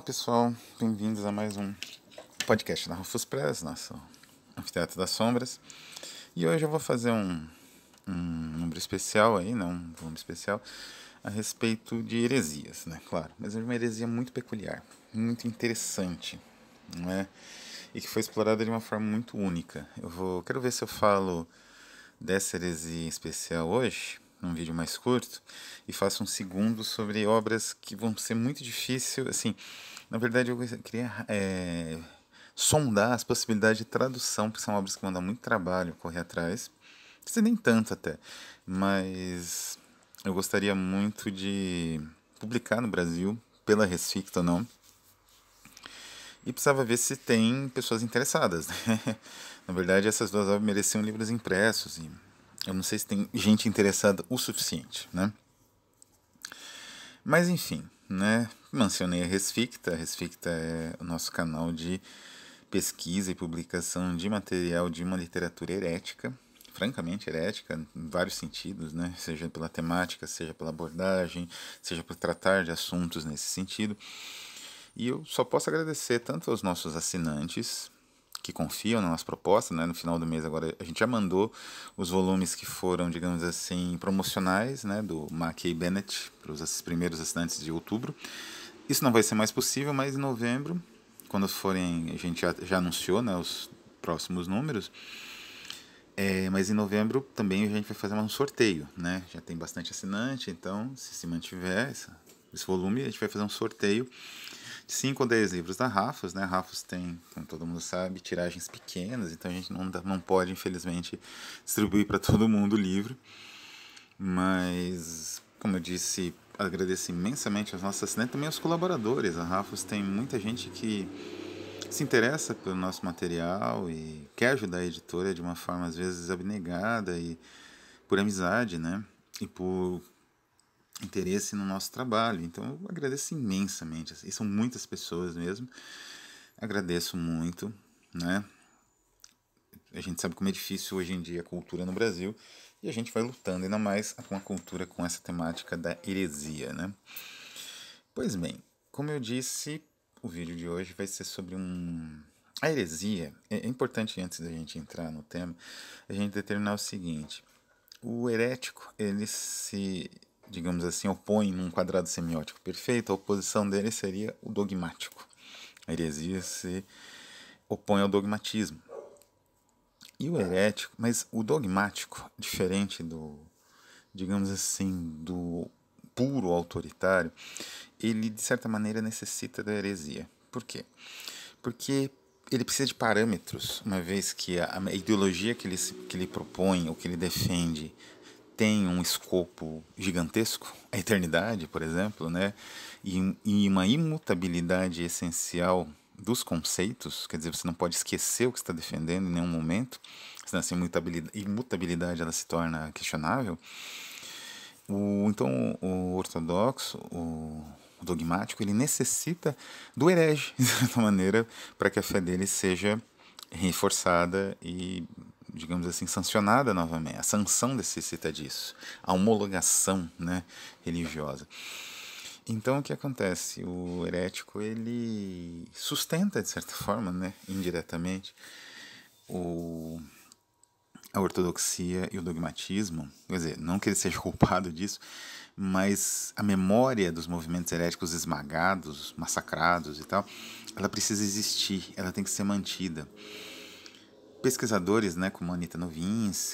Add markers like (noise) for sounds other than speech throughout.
Olá pessoal, bem-vindos a mais um podcast da Rufus Press, nosso Anfiteatro das Sombras. E hoje eu vou fazer um, um número especial aí, não né, um volume especial, a respeito de heresias, né? Claro, mas é uma heresia muito peculiar, muito interessante, não é? E que foi explorada de uma forma muito única. Eu vou, quero ver se eu falo dessa heresia especial hoje, num vídeo mais curto e faço um segundo sobre obras que vão ser muito difícil, assim, na verdade eu queria é, sondar as possibilidades de tradução, porque são obras que vão dar muito trabalho correr atrás, se nem tanto até, mas eu gostaria muito de publicar no Brasil, pela Resficta ou não, e precisava ver se tem pessoas interessadas, né? (laughs) Na verdade, essas duas obras mereciam livros impressos e eu não sei se tem gente interessada o suficiente, né? Mas enfim, né? Mencionei a Resficta. A Resficta é o nosso canal de pesquisa e publicação de material de uma literatura herética, francamente herética em vários sentidos, né? seja pela temática, seja pela abordagem, seja por tratar de assuntos nesse sentido. E eu só posso agradecer tanto aos nossos assinantes, que confiam na nossa proposta, né? No final do mês agora a gente já mandou os volumes que foram, digamos assim, promocionais, né? Do Mackey Bennett para os primeiros assinantes de outubro. Isso não vai ser mais possível, mas em novembro, quando forem, a gente já, já anunciou, né? Os próximos números. É, mas em novembro também a gente vai fazer um sorteio, né? Já tem bastante assinante, então se se mantiver essa, esse volume, a gente vai fazer um sorteio 5 ou 10 livros da Rafos, né? Rafos tem, como todo mundo sabe, tiragens pequenas, então a gente não, não pode, infelizmente, distribuir para todo mundo o livro. Mas, como eu disse, agradeço imensamente aos nossos assinantes, né, também aos colaboradores. A Rafos tem muita gente que se interessa pelo nosso material e quer ajudar a editora de uma forma, às vezes, abnegada e por amizade, né? E por interesse no nosso trabalho. Então eu agradeço imensamente. E assim, são muitas pessoas mesmo. Agradeço muito, né? A gente sabe como é difícil hoje em dia a cultura no Brasil e a gente vai lutando ainda mais com a cultura com essa temática da heresia, né? Pois bem, como eu disse, o vídeo de hoje vai ser sobre um a heresia. É, é importante antes da gente entrar no tema, a gente determinar o seguinte: o herético, ele se digamos assim, opõe num quadrado semiótico perfeito, a oposição dele seria o dogmático. A heresia se opõe ao dogmatismo. E o herético, mas o dogmático, diferente do, digamos assim, do puro autoritário, ele de certa maneira necessita da heresia. Por quê? Porque ele precisa de parâmetros, uma vez que a, a ideologia que ele, que ele propõe, ou que ele defende, tem um escopo gigantesco, a eternidade, por exemplo, né? e, e uma imutabilidade essencial dos conceitos, quer dizer, você não pode esquecer o que está defendendo em nenhum momento, senão essa imutabilidade, imutabilidade ela se torna questionável. O, então, o ortodoxo, o, o dogmático, ele necessita do herege, (laughs) de certa maneira, para que a fé dele seja reforçada e digamos assim, sancionada novamente. A sanção necessita disso, a homologação né, religiosa. Então o que acontece? O herético ele sustenta de certa forma, né, indiretamente, o a ortodoxia e o dogmatismo, quer dizer, não que ele seja (laughs) culpado disso, mas a memória dos movimentos heréticos esmagados, massacrados e tal, ela precisa existir, ela tem que ser mantida pesquisadores né, como Anita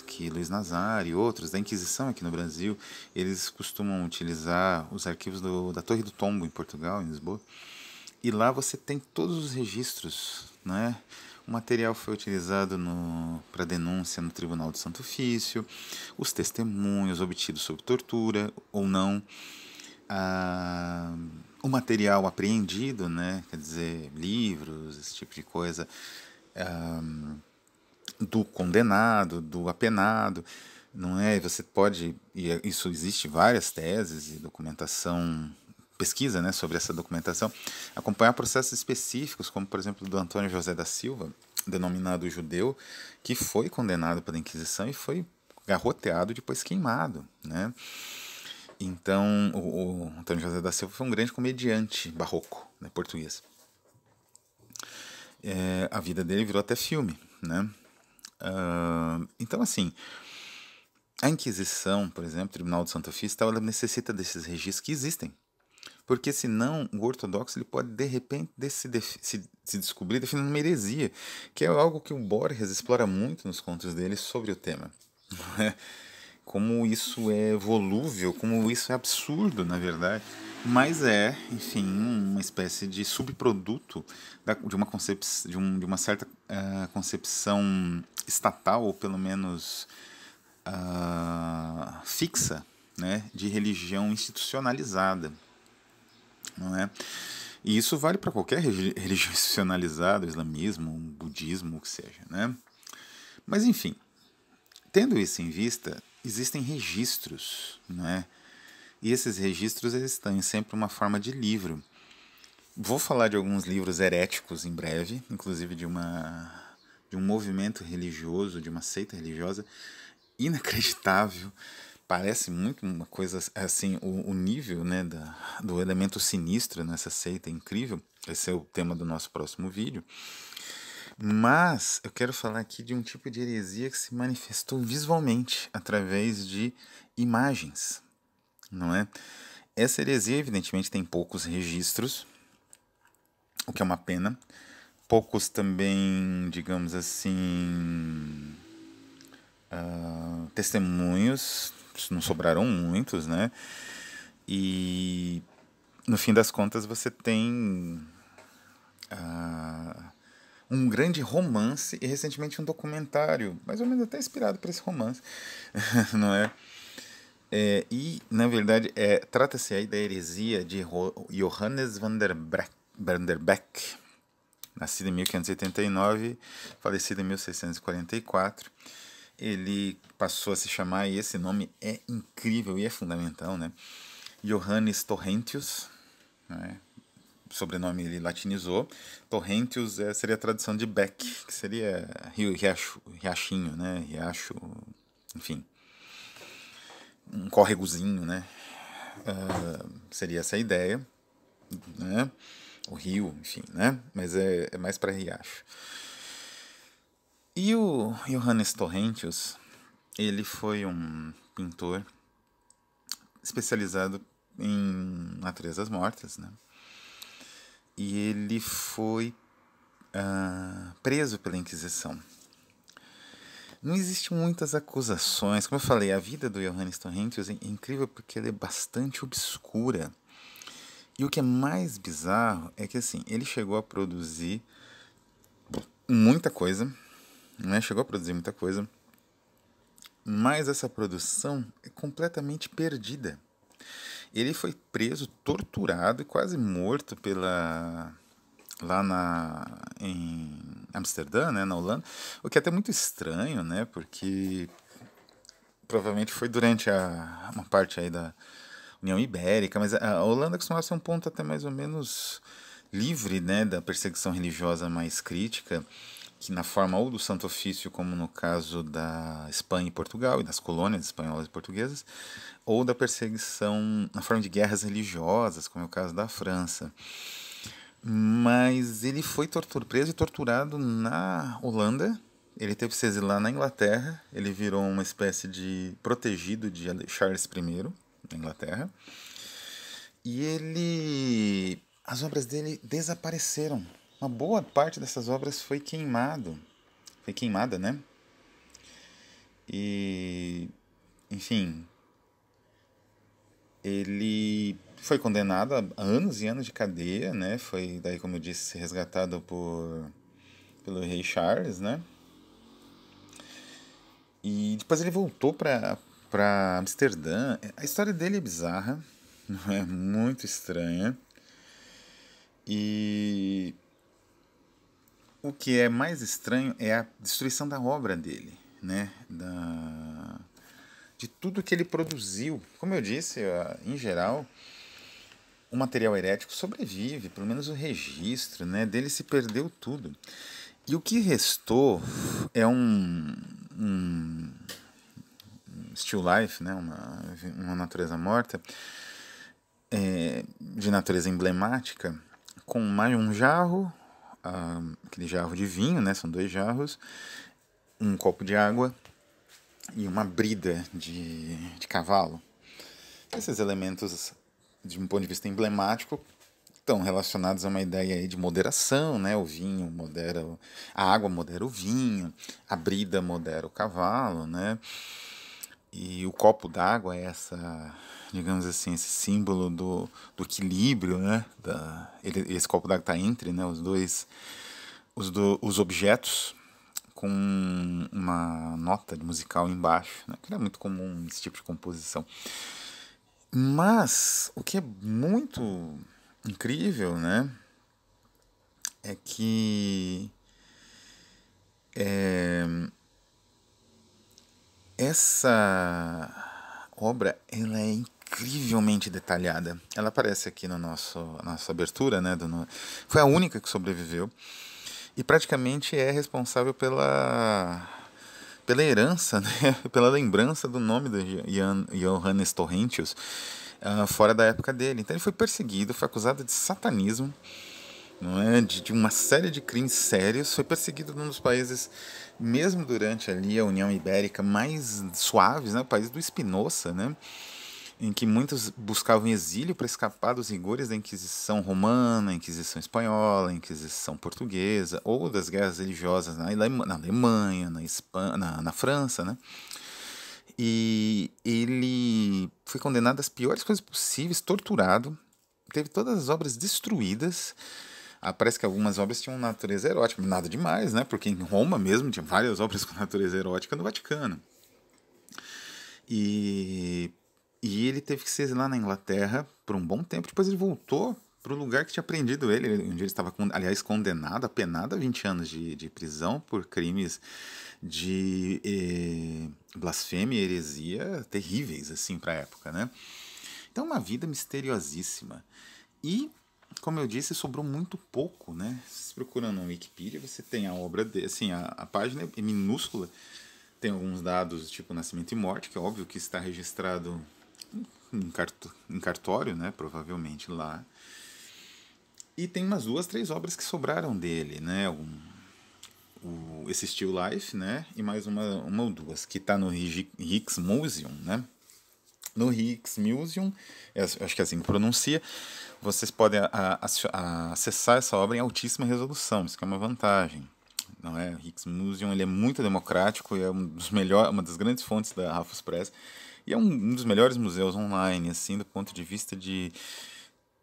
que Luiz Nazar e outros da Inquisição aqui no Brasil, eles costumam utilizar os arquivos do, da Torre do Tombo em Portugal, em Lisboa, e lá você tem todos os registros. Né? O material foi utilizado para denúncia no Tribunal do Santo Ofício, os testemunhos obtidos sob tortura ou não, a, o material apreendido, né? quer dizer, livros, esse tipo de coisa do condenado, do apenado, não é? Você pode, e é, isso existe várias teses e documentação, pesquisa, né, sobre essa documentação, acompanhar processos específicos, como por exemplo do Antônio José da Silva, denominado judeu, que foi condenado pela Inquisição e foi garroteado depois queimado, né? Então, o, o Antônio José da Silva foi um grande comediante barroco, né, português. É, a vida dele virou até filme, né? Uh, então, assim, a Inquisição, por exemplo, o Tribunal de Santa Fista, ela necessita desses registros que existem. Porque senão o ortodoxo ele pode de repente se, se, se descobrir definindo uma heresia, que é algo que o Borges explora muito nos contos dele sobre o tema. É? Como isso é volúvel, como isso é absurdo, na verdade. Mas é, enfim, uma espécie de subproduto de, uma de, um, de uma certa uh, concepção estatal, ou pelo menos uh, fixa, né, de religião institucionalizada. Não é? E isso vale para qualquer (laughs) religião institucionalizada, islamismo, budismo, o que seja. Né? Mas, enfim, tendo isso em vista, existem registros, né? e esses registros eles têm sempre uma forma de livro. Vou falar de alguns livros heréticos em breve, inclusive de uma de um movimento religioso, de uma seita religiosa inacreditável. Parece muito uma coisa assim, o, o nível né, da, do elemento sinistro nessa seita é incrível. Esse é o tema do nosso próximo vídeo. Mas eu quero falar aqui de um tipo de heresia que se manifestou visualmente através de imagens, não é? Essa heresia, evidentemente, tem poucos registros, o que é uma pena poucos também, digamos assim, uh, testemunhos, não sobraram muitos, né? E no fim das contas você tem uh, um grande romance e recentemente um documentário, mais ou menos até inspirado por esse romance, (laughs) não é? é? e, na verdade, é, trata-se aí da heresia de Johannes van der van der Beck nascido em 1589, falecido em 1644. Ele passou a se chamar, e esse nome é incrível e é fundamental, né? Johannes Torrentius, né? sobrenome ele latinizou. Torrentius é, seria a tradução de Beck, que seria rio, riacho, riachinho, né? Riacho, enfim, um córregozinho, né? Uh, seria essa a ideia, né? o rio, enfim, né? Mas é, é mais para riacho. E o Johannes Torrentius, ele foi um pintor especializado em naturezas mortas, né? E ele foi ah, preso pela Inquisição. Não existem muitas acusações. Como eu falei, a vida do Johannes Torrentius é incrível porque ela é bastante obscura. E o que é mais bizarro é que assim, ele chegou a produzir muita coisa, né? Chegou a produzir muita coisa, mas essa produção é completamente perdida. Ele foi preso, torturado e quase morto pela lá na em Amsterdã, né, na Holanda, o que é até muito estranho, né, porque provavelmente foi durante a uma parte aí da União Ibérica, mas a Holanda costumava ser um ponto até mais ou menos livre né, da perseguição religiosa mais crítica, que na forma ou do Santo Ofício, como no caso da Espanha e Portugal, e das colônias espanholas e portuguesas, ou da perseguição na forma de guerras religiosas, como é o caso da França. Mas ele foi tortur, preso e torturado na Holanda. Ele teve que se exilar na Inglaterra. Ele virou uma espécie de protegido de Charles I na Inglaterra. E ele. As obras dele desapareceram. Uma boa parte dessas obras foi queimado. Foi queimada, né? E. Enfim. Ele foi condenado a anos e anos de cadeia, né? Foi, daí, como eu disse, resgatado por, pelo rei Charles, né? E depois ele voltou para para Amsterdã. A história dele é bizarra, (laughs) é muito estranha. E o que é mais estranho é a destruição da obra dele, né? Da de tudo que ele produziu. Como eu disse, em geral, o material herético sobrevive, pelo menos o registro né, dele se perdeu tudo. E o que restou é um, um still life, né, uma, uma natureza morta, é, de natureza emblemática, com mais um jarro, ah, aquele jarro de vinho, né, são dois jarros, um copo de água e uma brida de, de cavalo. Esses elementos, de um ponto de vista emblemático, estão relacionados a uma ideia aí de moderação, né? O vinho modera, a água modera o vinho, a brida modera o cavalo, né? E o copo d'água é essa, digamos assim, esse símbolo do, do equilíbrio, né? Da, ele, esse copo d'água está entre né, os dois os, do, os objetos com uma nota musical embaixo, né? que é muito comum esse tipo de composição. Mas o que é muito incrível, né, é que é, essa obra ela é incrivelmente detalhada. Ela aparece aqui na no nossa abertura, né? Do, foi a única que sobreviveu e praticamente é responsável pela pela herança, (laughs) né? pela lembrança do nome de Johannes Torrentius uh, fora da época dele. Então ele foi perseguido, foi acusado de satanismo, não é? de, de uma série de crimes sérios, foi perseguido num dos países mesmo durante ali a União Ibérica mais suaves, né, o país do Espinosa, né, em que muitos buscavam exílio para escapar dos rigores da Inquisição romana, Inquisição espanhola, Inquisição portuguesa ou das guerras religiosas na, Alemanha, na Alemanha, na, Espanha, na, na França, né? E ele foi condenado às piores coisas possíveis, torturado, teve todas as obras destruídas ah, parece que algumas obras tinham natureza erótica, nada demais, né? Porque em Roma mesmo tinha várias obras (laughs) com natureza erótica no Vaticano. E, e ele teve que ser lá na Inglaterra por um bom tempo. Depois ele voltou para o lugar que tinha prendido ele, onde ele estava, aliás, condenado, apenado a 20 anos de, de prisão por crimes de eh, blasfêmia e heresia terríveis, assim, para a época, né? Então, uma vida misteriosíssima. E como eu disse, sobrou muito pouco, né? Se procurando no Wikipedia, você tem a obra dele, assim, a, a página é minúscula, tem alguns dados tipo nascimento e morte, que é óbvio que está registrado em, em cartório, né? Provavelmente lá. E tem umas duas, três obras que sobraram dele, né? Um, o, esse Still Life, né? E mais uma, uma ou duas, que está no Rick, Museum, né? no Higgs Museum, acho que é assim que pronuncia, vocês podem a, a, acessar essa obra em altíssima resolução, isso é uma vantagem. Não é? O Higgs Museum ele é muito democrático e é um dos melhor, uma das grandes fontes da Raffles Press e é um, um dos melhores museus online, assim, do ponto de vista de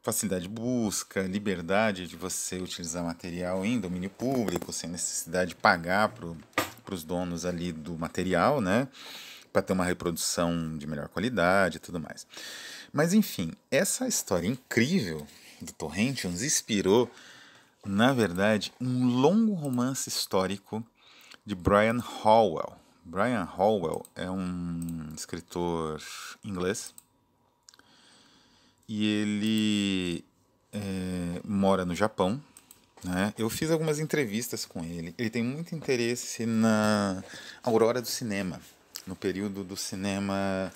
facilidade de busca, liberdade de você utilizar material em domínio público, sem necessidade de pagar para os donos ali do material, né? para ter uma reprodução de melhor qualidade e tudo mais. Mas enfim, essa história incrível do Torrente inspirou, na verdade, um longo romance histórico de Brian Howell. Brian Howell é um escritor inglês e ele é, mora no Japão. Né? Eu fiz algumas entrevistas com ele. Ele tem muito interesse na aurora do cinema no período do cinema.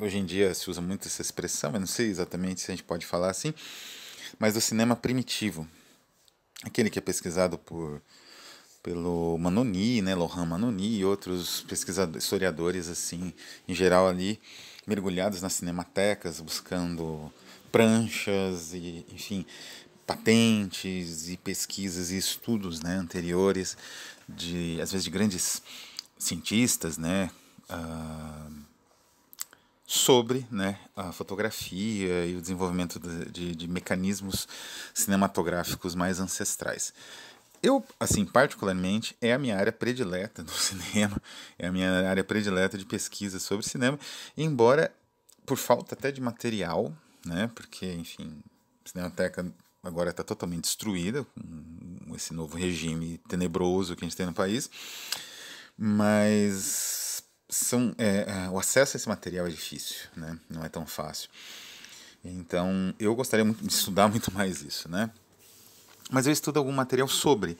Hoje em dia se usa muito essa expressão, mas não sei exatamente se a gente pode falar assim, mas do cinema primitivo. Aquele que é pesquisado por pelo Manoni, né, Lohan Manoni e outros pesquisadores, historiadores assim, em geral ali, mergulhados nas cinematecas, buscando pranchas e, enfim, patentes e pesquisas e estudos, né, anteriores de às vezes de grandes cientistas, né, uh, sobre né, a fotografia e o desenvolvimento de, de, de, mecanismos cinematográficos mais ancestrais. Eu, assim, particularmente, é a minha área predileta do (laughs) cinema, é a minha área predileta de pesquisa sobre cinema, embora por falta até de material, né, porque, enfim, a Cinemateca agora está totalmente destruída com esse novo regime tenebroso que a gente tem no país, mas são, é, é, o acesso a esse material é difícil, né? não é tão fácil. Então, eu gostaria muito de estudar (laughs) muito mais isso, né? Mas eu estudo algum material sobre.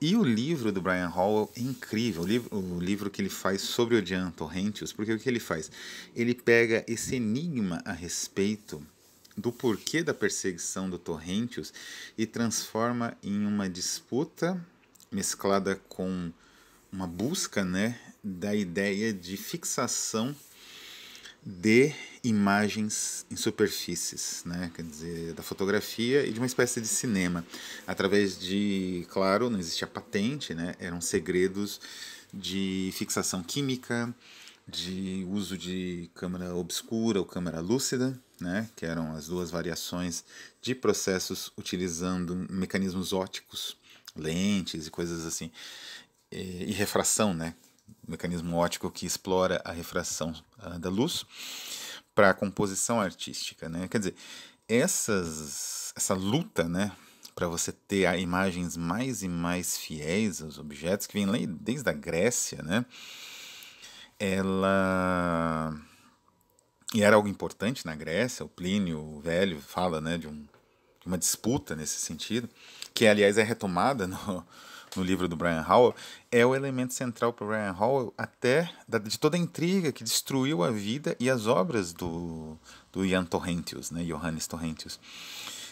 E o livro do Brian Hall é incrível, o livro, o livro que ele faz sobre o Jan Torrentius, porque o que ele faz? Ele pega esse enigma a respeito do porquê da perseguição do Torrentius e transforma em uma disputa mesclada com uma busca né, da ideia de fixação de imagens em superfícies, né? quer dizer, da fotografia e de uma espécie de cinema, através de, claro, não existia patente, né? eram segredos de fixação química, de uso de câmera obscura ou câmera lúcida, né? que eram as duas variações de processos utilizando mecanismos óticos, lentes e coisas assim e é, refração, né? mecanismo óptico que explora a refração ah, da luz para a composição artística, né? Quer dizer, essas, essa luta, né? Para você ter imagens mais e mais fiéis aos objetos que vem lá desde a Grécia, né? Ela e era algo importante na Grécia. O Plínio o Velho fala, né, de, um, de uma disputa nesse sentido, que aliás é retomada (laughs) no, no livro do Brian Howell, é o elemento central para o Brian Howell até da, de toda a intriga que destruiu a vida e as obras do, do Ian Torrentius, né, Johannes Torrentius.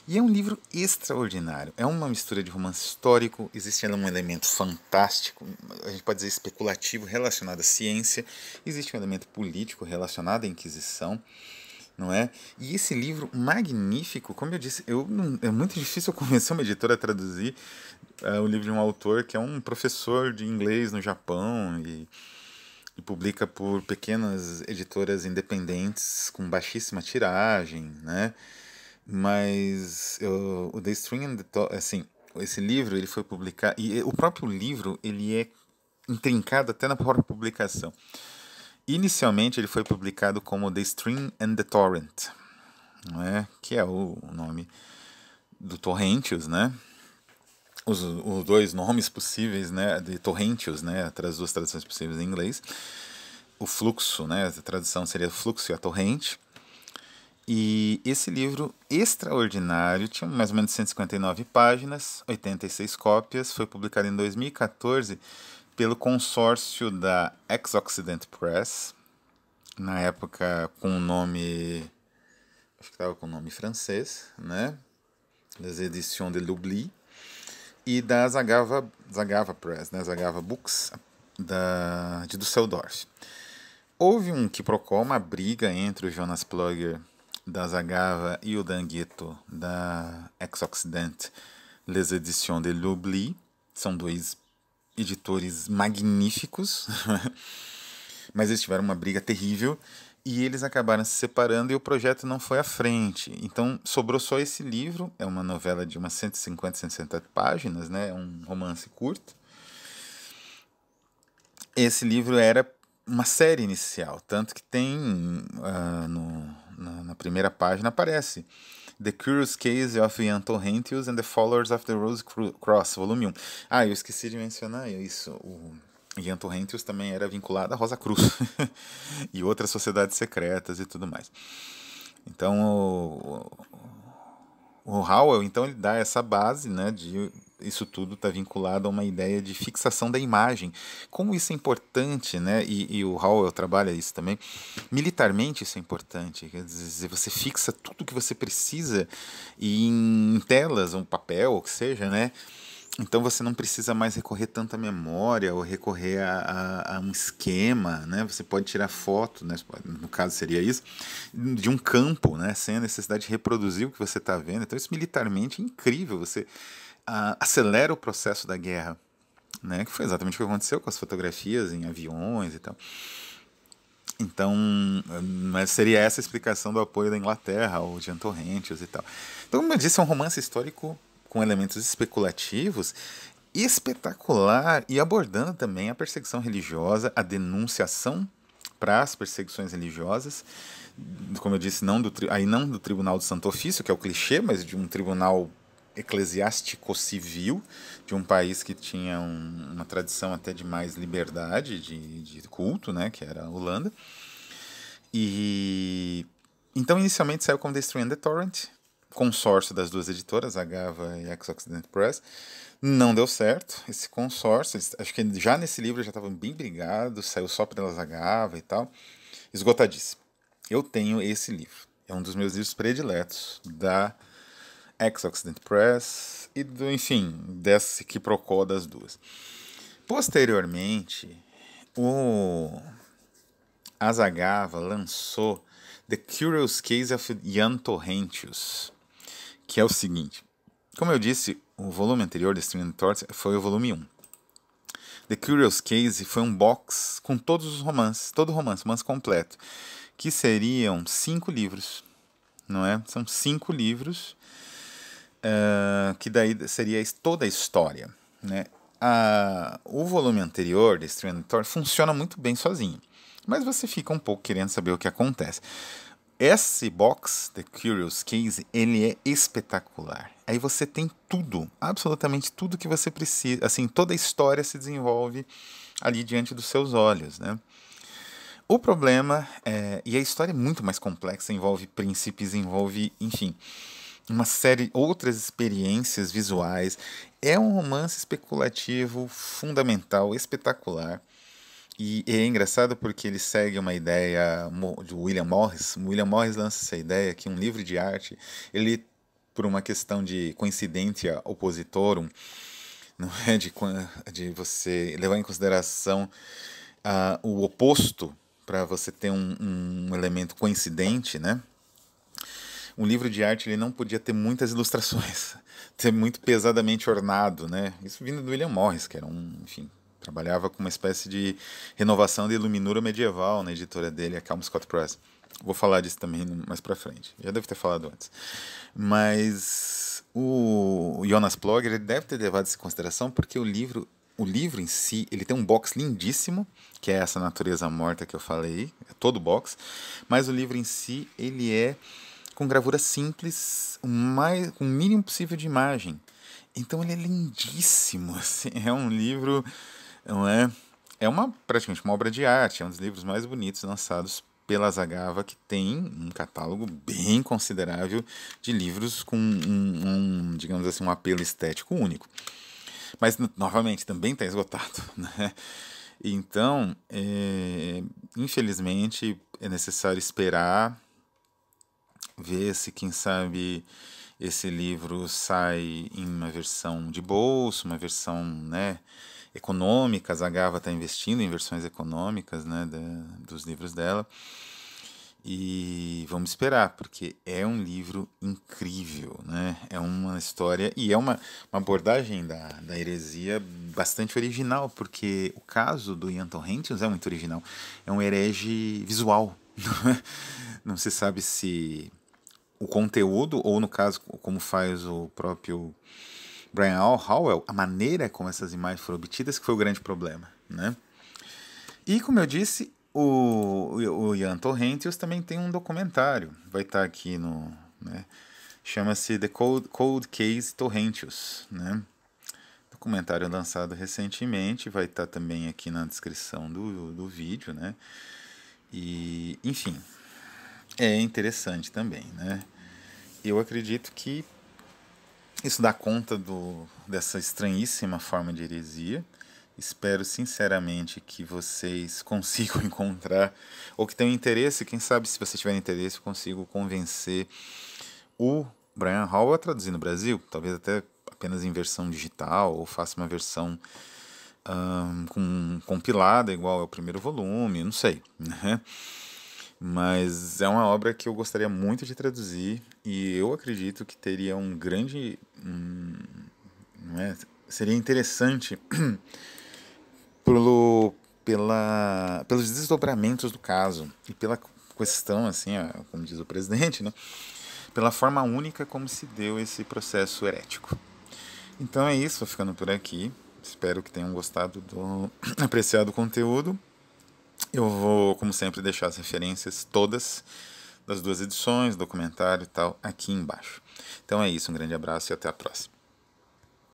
E é um livro extraordinário. É uma mistura de romance histórico, existe um elemento fantástico, a gente pode dizer especulativo, relacionado à ciência, existe um elemento político relacionado à Inquisição não é? E esse livro magnífico, como eu disse, eu é muito difícil eu convencer uma editora a traduzir eh, o livro de um autor que é um professor de inglês no Japão e, e publica por pequenas editoras independentes com baixíssima tiragem, né? Mas eu, eh, o The String and the Talk, assim, esse livro ele foi publicado e eh, o próprio livro ele é intrincado até na própria publicação. Inicialmente ele foi publicado como The Stream and the Torrent, é? que é o nome do Torrentius, né? Os, os dois nomes possíveis, né, de Torrentius, né, as duas traduções possíveis em inglês. O fluxo, né, a tradução seria fluxo e a torrente. E esse livro extraordinário tinha mais ou menos 159 páginas, 86 cópias, foi publicado em 2014 pelo consórcio da Ex-Occident Press, na época com o nome. Acho que estava com o nome francês, né? Das Editions de l'Oubli, e da Zagava, Zagava Press, né? Zagava Books, da, de Düsseldorf. Houve um que procurou uma briga entre o Jonas Plugger da Zagava e o Danguito da Ex-Occident Les Editions de l'Oubli, são dois editores magníficos, (laughs) mas eles tiveram uma briga terrível e eles acabaram se separando e o projeto não foi à frente. Então sobrou só esse livro, é uma novela de umas 150, 160 páginas, né? É um romance curto. Esse livro era uma série inicial, tanto que tem uh, no, na, na primeira página aparece The Curious Case of Ian Torrentius and the Followers of the Rose Cross, volume 1. Ah, eu esqueci de mencionar isso. O Ian Torrentius também era vinculado à Rosa Cruz (laughs) e outras sociedades secretas e tudo mais. Então, o, o Howell, então, ele dá essa base né, de isso tudo está vinculado a uma ideia de fixação da imagem. Como isso é importante, né? E, e o Howell trabalha isso também. Militarmente isso é importante. Quer dizer, você fixa tudo que você precisa em telas, um papel, o que seja, né? Então você não precisa mais recorrer tanto à memória ou recorrer a, a, a, um esquema, né? Você pode tirar foto, né? no caso seria isso, de um campo, né? Sem a necessidade de reproduzir o que você está vendo. Então isso militarmente é incrível. Você uh, acelera o processo da guerra, né? Que foi exatamente o que aconteceu com as fotografias em aviões e tal. Então, seria essa a explicação do apoio da Inglaterra ou Jean Antorrentes e tal. Então, como eu disse, é um romance histórico com elementos especulativos espetacular e abordando também a perseguição religiosa, a denunciação para as perseguições religiosas, como eu disse, não do, aí não do Tribunal do Santo Ofício, que é o clichê, mas de um tribunal eclesiástico-civil de um país que tinha um, uma tradição até de mais liberdade de, de culto, né, que era a Holanda. E então inicialmente saiu como Destroying the Torrent, consórcio das duas editoras, a Gava e a Occident Press. Não deu certo esse consórcio. Acho que já nesse livro já estavam bem brigados, saiu só pelas Gava e tal. Esgotadíssimo. Eu tenho esse livro. É um dos meus livros prediletos da ex-Occident Press e do, enfim, desse que procó das duas. Posteriormente, o Azagawa lançou The Curious Case of Ian Torrentius, que é o seguinte. Como eu disse, o volume anterior de Streaming Torts foi o volume 1. The Curious Case foi um box com todos os romances, todo romance, romance completo, que seriam cinco livros, não é? São cinco livros ah, que daí seria toda a história. Né? A, ah, o volume anterior de Strange Thor funciona muito bem sozinho, mas você fica um pouco querendo saber o que acontece. Esse box, The Curious Case, ele é espetacular. Aí você tem tudo, absolutamente tudo que você precisa. Assim, toda a história se desenvolve ali diante dos seus olhos, né? O problema é, e a história é muito mais complexa, envolve príncipes, envolve, enfim, uma série outras experiências visuais. É um romance especulativo fundamental, espetacular. E, é engraçado porque ele segue uma ideia de William Morris. William Morris lança essa ideia que um livro de arte, ele por uma questão de coincidência oppositorum, não é de, de você levar em consideração uh, o oposto para você ter um, um elemento coincidente, né? um livro de arte ele não podia ter muitas ilustrações, ser (laughs) muito pesadamente ornado, né? Isso vindo do William Morris, que era um, enfim, trabalhava com uma espécie de renovação da iluminura medieval na editora dele, a Calm Scott Press. Vou falar disso também mais para frente. Já devo ter falado antes. Mas o Jonas Plogger deve ter levado isso em consideração porque o livro o livro em si, ele tem um box lindíssimo, que é essa natureza morta que eu falei, é todo box, mas o livro em si, ele é com gravura simples, mais, com o mínimo possível de imagem. Então ele é lindíssimo, (laughs) assim, é um livro, não é? É uma praticamente uma obra de arte, é um dos livros mais bonitos lançados pela Zagava, que tem um catálogo bem considerável de livros com um, um digamos assim, um apelo estético único. Mas, novamente, também está esgotado. (laughs) Né? Então, é, infelizmente, é necessário esperar ver se, quem sabe, esse livro sai em uma versão de bolso, uma versão né, econômica. A Zagava está investindo em versões econômicas né, dos livros dela. E vamos esperar, porque é um livro incrível, né? É uma história e é uma, uma abordagem da, da heresia bastante original, porque o caso do Ian Torrentius é muito original. É um herege visual. (laughs) É? Não se sabe se o conteúdo, ou no caso, como faz o próprio Brian Howell, a maneira como essas imagens foram obtidas, que foi o grande problema. Né? E, como eu disse, o, o Ian Torrentius também tem um documentário, vai estar aqui no. Né? Chama-se The Cold, Cold Case Torrentius. Né? Documentário lançado recentemente, vai estar também aqui na descrição do, do vídeo. Né? E, enfim, é interessante também, né? Eu acredito que isso dá conta do, dessa estranhíssima forma de heresia. Espero sinceramente que vocês (laughs) consigam encontrar, ou que tenham interesse, quem sabe se você tiver interesse, eu consigo convencer o Brian Hall a traduzir no Brasil, talvez até apenas em versão digital, ou faça uma versão com, compilada, igual ao é primeiro volume, não sei. Né? Mas é uma obra que eu gostaria muito de traduzir e eu acredito que teria um grande. é, seria interessante (clears throat) pelo, pela, pelos desdobramentos do caso e pela questão, assim, como diz o presidente, né? pela forma única como se deu esse processo herético. Então é isso, vou ficando por aqui. Espero que tenham gostado do (clears throat) apreciado conteúdo. Eu vou, como sempre, deixar as referências todas das duas edições, documentário e tal, aqui embaixo. Então é isso, um grande abraço e até a próxima.